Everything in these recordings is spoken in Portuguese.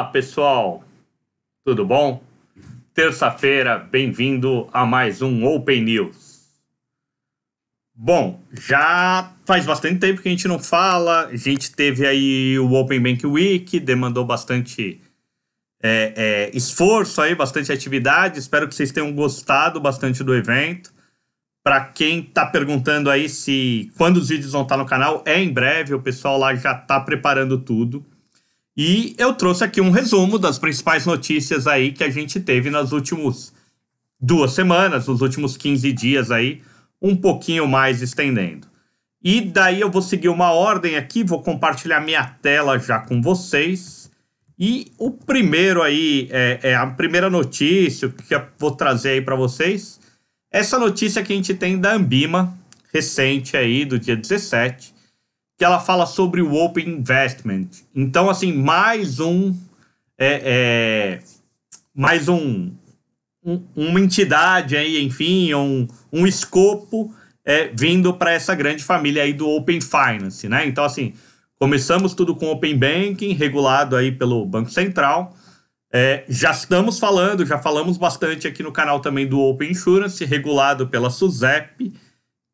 Olá, pessoal. Tudo bom? Terça-feira, bem-vindo a mais um Open News. Bom, já faz bastante tempo que a gente não fala. A gente teve aí o Open Bank Week, demandou bastante é, é, esforço aí, bastante atividade. Espero que vocês tenham gostado bastante do evento. Para quem está perguntando aí se quando os vídeos vão estar no canal, é em breve. O pessoal lá já está preparando tudo. E eu trouxe aqui um resumo das principais notícias aí que a gente teve nas últimas duas semanas, nos últimos 15 dias aí, um pouquinho mais estendendo. E daí eu vou seguir uma ordem aqui, vou compartilhar minha tela já com vocês. E o primeiro aí, é, é a primeira notícia que eu vou trazer aí para vocês, essa notícia que a gente tem da Ambima, recente aí, do dia 17, que ela fala sobre o Open Investment. Então, assim, mais um. É, é, mais um, um, uma entidade aí, enfim, um, um escopo é, vindo para essa grande família aí do Open Finance, né? Então, assim, começamos tudo com Open Banking, regulado aí pelo Banco Central. É, já estamos falando, já falamos bastante aqui no canal também do Open Insurance, regulado pela SUSEP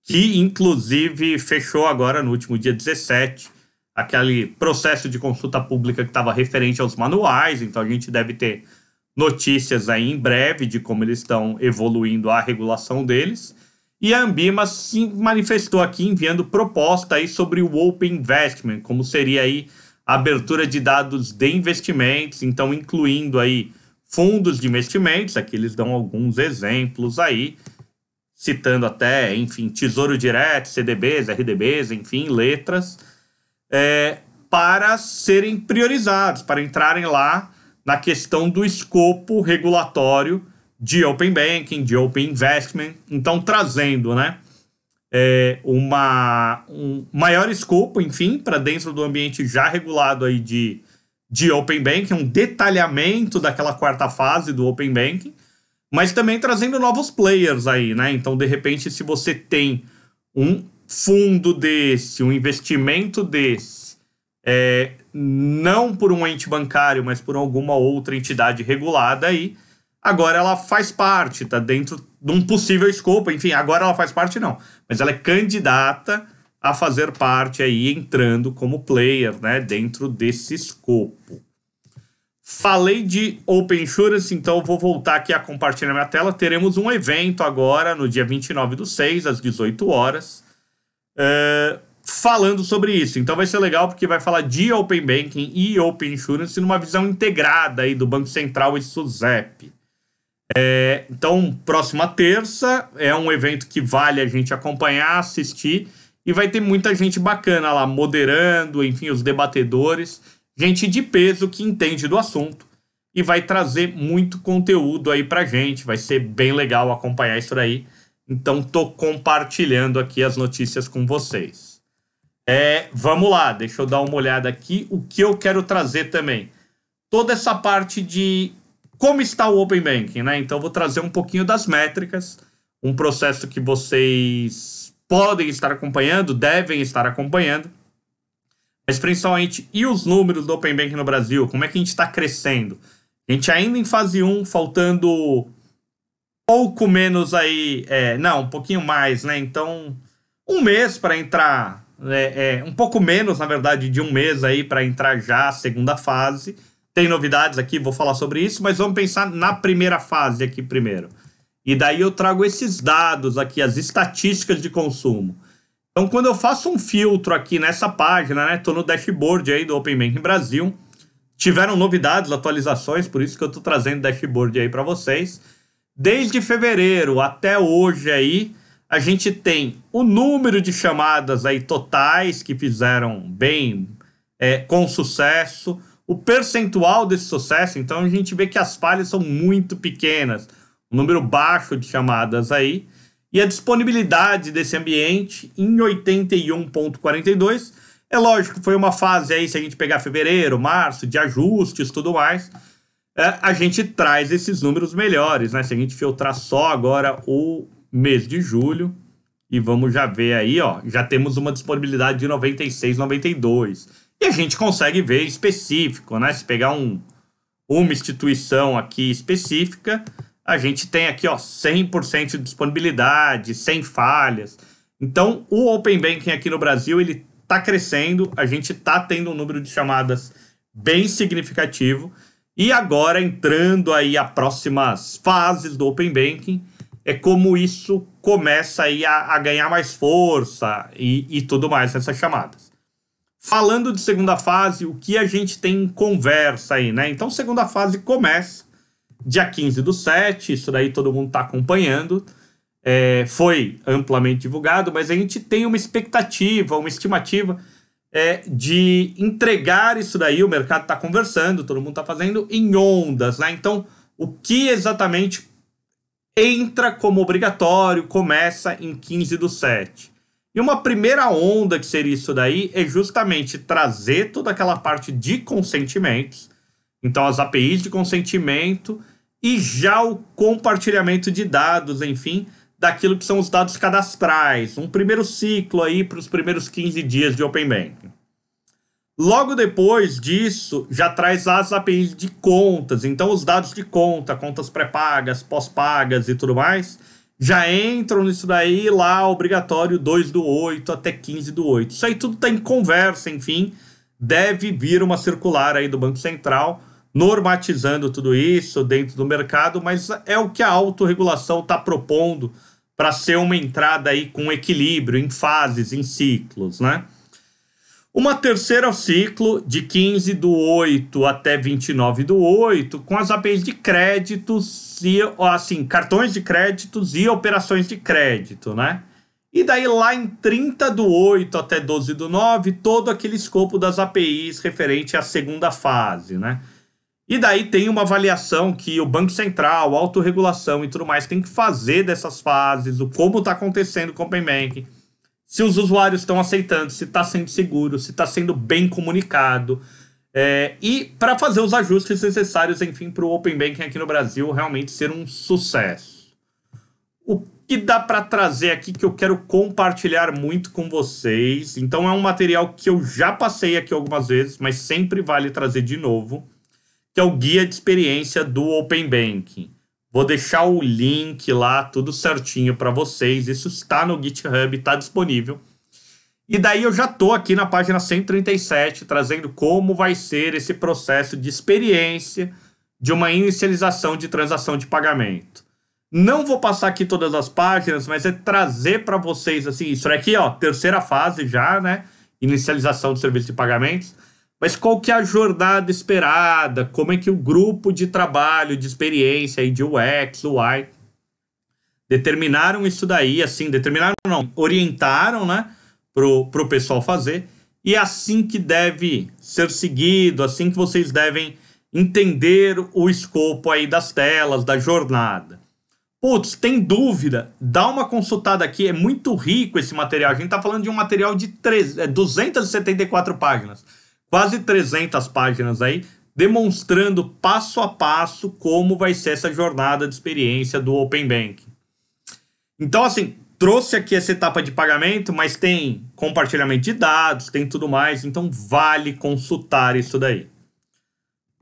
que inclusive fechou agora no último dia 17 aquele processo de consulta pública que estava referente aos manuais, então a gente deve ter notícias aí em breve de como eles estão evoluindo a regulação deles. E a Ambima se manifestou aqui enviando proposta aí sobre o Open Investment, como seria aí a abertura de dados de investimentos, então incluindo aí fundos de investimentos, aqui eles dão alguns exemplos aí, citando até, enfim, Tesouro Direto, CDBs, RDBs, enfim, letras, é, para serem priorizados, para entrarem lá na questão do escopo regulatório de Open Banking, de Open Investment, então trazendo, né, é, uma, um maior escopo, enfim, para dentro do ambiente já regulado aí de, de Open Banking, um detalhamento daquela quarta fase do Open Banking, mas também trazendo novos players aí, né? Então, de repente, se você tem um fundo desse, um investimento desse, é, não por um ente bancário, mas por alguma outra entidade regulada aí, agora ela faz parte, tá dentro de um possível escopo, enfim, agora ela faz parte não, mas ela é candidata a fazer parte aí entrando como player, né, dentro desse escopo. Falei de Open Insurance, então vou voltar aqui a compartilhar minha tela. Teremos um evento agora, no dia 29 do 6, às 18 horas, é, falando sobre isso. Então vai ser legal porque vai falar de Open Banking e Open Insurance numa visão integrada aí do Banco Central e SUSEP. É, então, próxima terça é um evento que vale a gente acompanhar, assistir, e vai ter muita gente bacana lá, moderando, enfim, os debatedores gente de peso que entende do assunto e vai trazer muito conteúdo aí pra gente. Vai ser bem legal acompanhar isso daí. Então tô compartilhando aqui as notícias com vocês. É, vamos lá, deixa eu dar uma olhada aqui. O que eu quero trazer também? Toda essa parte de como está o Open Banking, né? Então vou trazer um pouquinho das métricas, um processo que vocês podem estar acompanhando, devem estar acompanhando mas principalmente e os números do Open Bank no Brasil, como é que a gente está crescendo? A gente ainda em fase 1, faltando pouco menos aí, é, não, um pouquinho mais, né? Então, um mês para entrar, é, é, um pouco menos, na verdade, de um mês aí para entrar já a segunda fase. Tem novidades aqui, vou falar sobre isso, mas vamos pensar na primeira fase aqui primeiro. E daí eu trago esses dados aqui, as estatísticas de consumo. Então, quando eu faço um filtro aqui nessa página, né? Tô no dashboard aí do Open Banking Brasil. Tiveram novidades, atualizações, por isso que eu tô trazendo o dashboard aí para vocês. Desde fevereiro até hoje aí, a gente tem o número de chamadas aí totais que fizeram bem é, com sucesso, o percentual desse sucesso, então a gente vê que as falhas são muito pequenas, um número baixo de chamadas aí. E a disponibilidade desse ambiente em 81.42, é lógico, foi uma fase aí, se a gente pegar fevereiro, março, de ajustes, tudo mais, é, a gente traz esses números melhores, né? Se a gente filtrar só agora o mês de julho, e vamos já ver aí, ó, já temos uma disponibilidade de 96, 92. E a gente consegue ver específico, né? Se pegar um, uma instituição aqui específica, a gente tem aqui ó, 100% de disponibilidade, sem falhas. Então, o Open Banking aqui no Brasil, ele está crescendo, a gente está tendo um número de chamadas bem significativo. E agora, entrando aí a próximas fases do Open Banking, é como isso começa aí a, a ganhar mais força e, e tudo mais nessas chamadas. Falando de segunda fase, o que a gente tem em conversa aí, né? Então, segunda fase começa dia 15 do 7, isso daí todo mundo está acompanhando. É, foi amplamente divulgado, mas a gente tem uma expectativa, uma estimativa é, de entregar isso daí. O mercado está conversando, todo mundo está fazendo em ondas, né? Então, o que exatamente entra como obrigatório começa em 15 do 7. E uma primeira onda que seria isso daí é justamente trazer toda aquela parte de consentimentos então, as APIs de consentimento e já o compartilhamento de dados, enfim, daquilo que são os dados cadastrais. Um primeiro ciclo aí para os primeiros 15 dias de Open Banking. Logo depois disso, já traz as APIs de contas. Então, os dados de conta, contas pré-pagas, pós-pagas e tudo mais, já entram nisso daí lá, obrigatório 2 do 8 até 15 do 8. Isso aí tudo está em conversa, enfim. Deve vir uma circular aí do Banco Central normatizando tudo isso dentro do mercado, mas é o que a autorregulação está propondo para ser uma entrada aí com equilíbrio em fases, em ciclos, né? Uma terceira ciclo de 15 do 8 até 29 do 8, com as APIs de créditos e assim, cartões de créditos e operações de crédito, né? E daí lá em 30 do 8 até 12 do 9, todo aquele escopo das APIs referente à segunda fase, né? E daí tem uma avaliação que o Banco Central, autorregulação e tudo mais tem que fazer dessas fases, o como está acontecendo com o Open Banking, se os usuários estão aceitando, se está sendo seguro, se está sendo bem comunicado. É, e para fazer os ajustes necessários, enfim, para o Open Banking aqui no Brasil realmente ser um sucesso. O que dá para trazer aqui que eu quero compartilhar muito com vocês? Então, é um material que eu já passei aqui algumas vezes, mas sempre vale trazer de novo que é o guia de experiência do Open Banking. Vou deixar o link lá, tudo certinho para vocês. Isso está no GitHub, está disponível. E daí eu já estou aqui na página 137, trazendo como vai ser esse processo de experiência de uma inicialização de transação de pagamento. Não vou passar aqui todas as páginas, mas é trazer para vocês assim, isso aqui, ó, terceira fase já, né? Inicialização do serviço de pagamentos. Mas qual que é a jornada esperada? Como é que o grupo de trabalho, de experiência e de UX, UI determinaram isso daí, assim, determinaram não, orientaram, né, pro, pro pessoal fazer. E é assim que deve ser seguido, assim que vocês devem entender o escopo aí das telas, da jornada. Putz, tem dúvida? Dá uma consultada aqui, é muito rico esse material. A gente tá falando de um material de 3, 274 é páginas quase 300 páginas aí, demonstrando passo a passo como vai ser essa jornada de experiência do Open Bank. Então, assim, trouxe aqui essa etapa de pagamento, mas tem compartilhamento de dados, tem tudo mais, então vale consultar isso daí.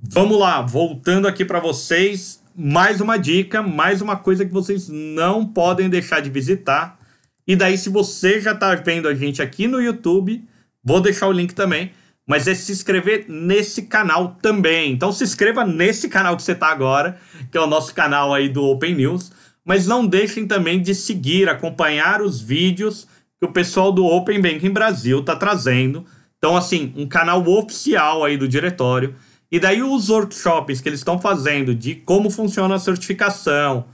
Vamos lá, voltando aqui para vocês, mais uma dica, mais uma coisa que vocês não podem deixar de visitar. E daí, se você já está vendo a gente aqui no YouTube, vou deixar o link também mas é se inscrever nesse canal também. Então se inscreva nesse canal que você está agora, que é o nosso canal aí do Open News. Mas não deixem também de seguir, acompanhar os vídeos que o pessoal do Open Banking Brasil está trazendo. Então, assim, um canal oficial aí do diretório. E daí os workshops que eles estão fazendo de como funciona a certificação.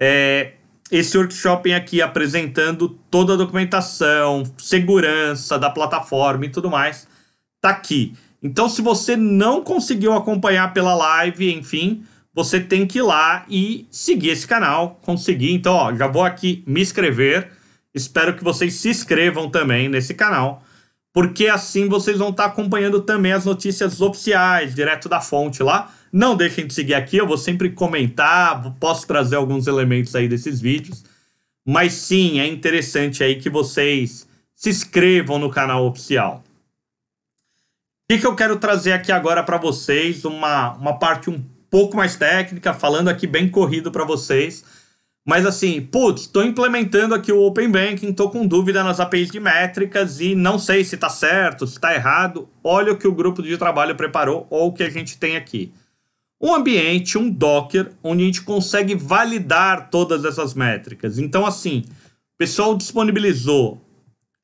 É, esse workshop aqui apresentando toda a documentação, segurança da plataforma e tudo mais tá aqui. Então, se você não conseguiu acompanhar pela live, enfim, você tem que ir lá e seguir esse canal, conseguir. Então, ó, já vou aqui me inscrever. Espero que vocês se inscrevam também nesse canal, porque assim vocês vão estar tá acompanhando também as notícias oficiais, direto da fonte lá. Não deixem de seguir aqui, eu vou sempre comentar, posso trazer alguns elementos aí desses vídeos. Mas sim, é interessante aí que vocês se inscrevam no canal oficial. O que, que eu quero trazer aqui agora para vocês? Uma, uma parte um pouco mais técnica, falando aqui bem corrido para vocês. Mas assim, putz, estou implementando aqui o Open Banking, estou com dúvida nas APIs de métricas e não sei se está certo, se está errado. Olha o que o grupo de trabalho preparou ou o que a gente tem aqui. Um ambiente, um Docker, onde a gente consegue validar todas essas métricas. Então, assim, o pessoal disponibilizou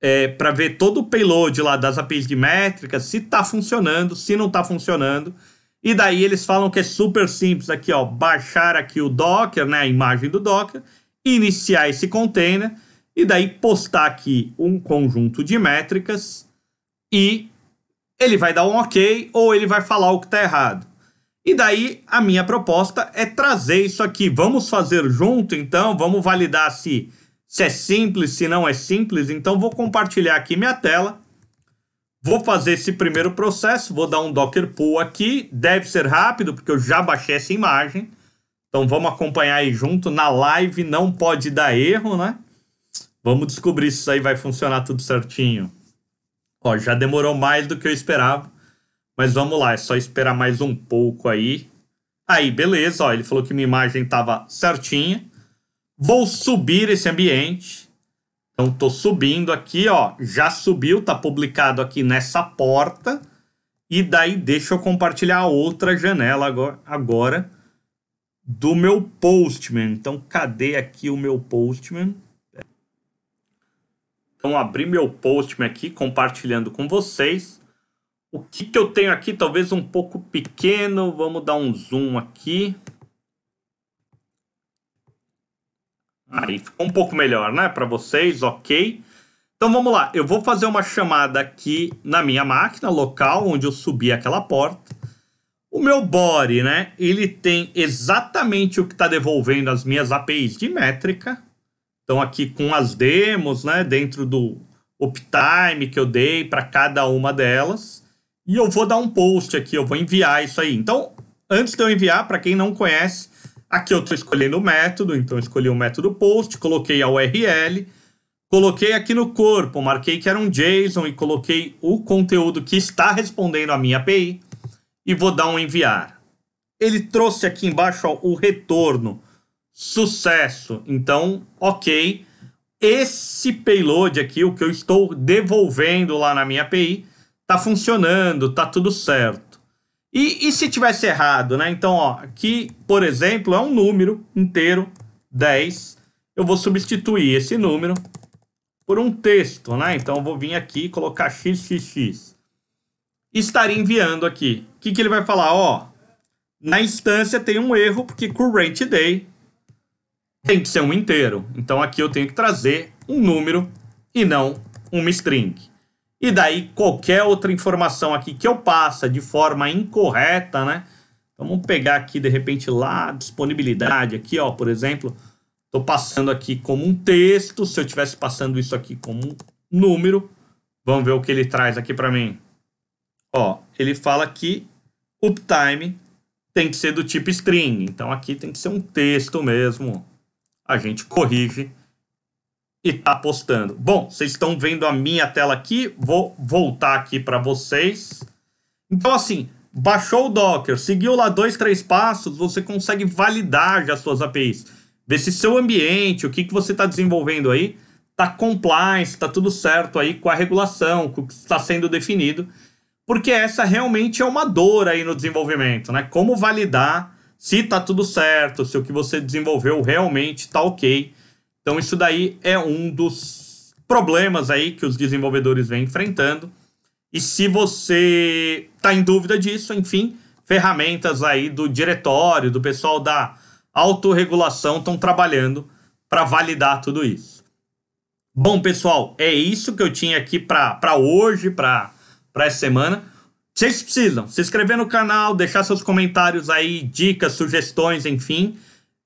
é, para ver todo o payload lá das APIs de métricas, se está funcionando, se não está funcionando. E daí eles falam que é super simples aqui, ó, baixar aqui o Docker, né, a imagem do Docker, iniciar esse container e daí postar aqui um conjunto de métricas e ele vai dar um ok ou ele vai falar o que está errado. E daí a minha proposta é trazer isso aqui. Vamos fazer junto então, vamos validar se se é simples, se não é simples. Então vou compartilhar aqui minha tela. Vou fazer esse primeiro processo, vou dar um docker pull aqui. Deve ser rápido, porque eu já baixei essa imagem. Então vamos acompanhar aí junto na live, não pode dar erro, né? Vamos descobrir se isso aí vai funcionar tudo certinho. Ó, já demorou mais do que eu esperava, mas vamos lá, é só esperar mais um pouco aí. Aí, beleza, ó, ele falou que minha imagem estava certinha. Vou subir esse ambiente. Então, estou subindo aqui, ó. Já subiu, está publicado aqui nessa porta. E daí, deixa eu compartilhar outra janela agora, agora do meu Postman. Então, cadê aqui o meu Postman? Então, abri meu Postman aqui, compartilhando com vocês. O que, que eu tenho aqui, talvez um pouco pequeno. Vamos dar um zoom aqui. Ficou um pouco melhor, né? Para vocês, ok. Então vamos lá, eu vou fazer uma chamada aqui na minha máquina local, onde eu subi aquela porta. O meu body, né, ele tem exatamente o que está devolvendo as minhas APIs de métrica. Então aqui com as demos, né, dentro do optime que eu dei para cada uma delas. E eu vou dar um post aqui, eu vou enviar isso aí. Então, antes de eu enviar, para quem não conhece, Aqui eu estou escolhendo o método, então escolhi o método post, coloquei a URL, coloquei aqui no corpo, marquei que era um JSON e coloquei o conteúdo que está respondendo a minha API e vou dar um enviar. Ele trouxe aqui embaixo ó, o retorno, sucesso, então ok. Esse payload aqui, o que eu estou devolvendo lá na minha API, está funcionando, está tudo certo. E, e se tivesse errado, né? Então, ó, aqui, por exemplo, é um número inteiro, 10. Eu vou substituir esse número por um texto, né? Então, eu vou vir aqui e colocar xxx. Estaria enviando aqui. O que, que ele vai falar? Ó, na instância tem um erro, porque current day tem que ser um inteiro. Então, aqui eu tenho que trazer um número e não uma string. E daí qualquer outra informação aqui que eu passa de forma incorreta, né? Então, vamos pegar aqui de repente lá disponibilidade aqui, ó, por exemplo, estou passando aqui como um texto, se eu estivesse passando isso aqui como um número, vamos ver o que ele traz aqui para mim. Ó, ele fala que uptime tem que ser do tipo string, então aqui tem que ser um texto mesmo. A gente corrige e tá postando. Bom, vocês estão vendo a minha tela aqui, vou voltar aqui para vocês. Então assim, baixou o Docker, seguiu lá dois, três passos, você consegue validar já suas APIs. Ver se seu ambiente, o que, que você está desenvolvendo aí, tá compliance, tá tudo certo aí com a regulação, com o que está sendo definido. Porque essa realmente é uma dor aí no desenvolvimento, né? Como validar se tá tudo certo, se o que você desenvolveu realmente tá ok então isso daí é um dos problemas aí que os desenvolvedores vêm enfrentando. E se você está em dúvida disso, enfim, ferramentas aí do diretório, do pessoal da autorregulação estão trabalhando para validar tudo isso. Bom, pessoal, é isso que eu tinha aqui para hoje, para essa semana. Vocês precisam se inscrever no canal, deixar seus comentários aí, dicas, sugestões, enfim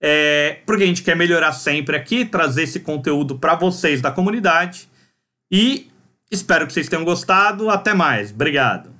é, porque a gente quer melhorar sempre aqui, trazer esse conteúdo para vocês da comunidade. E espero que vocês tenham gostado. Até mais. Obrigado.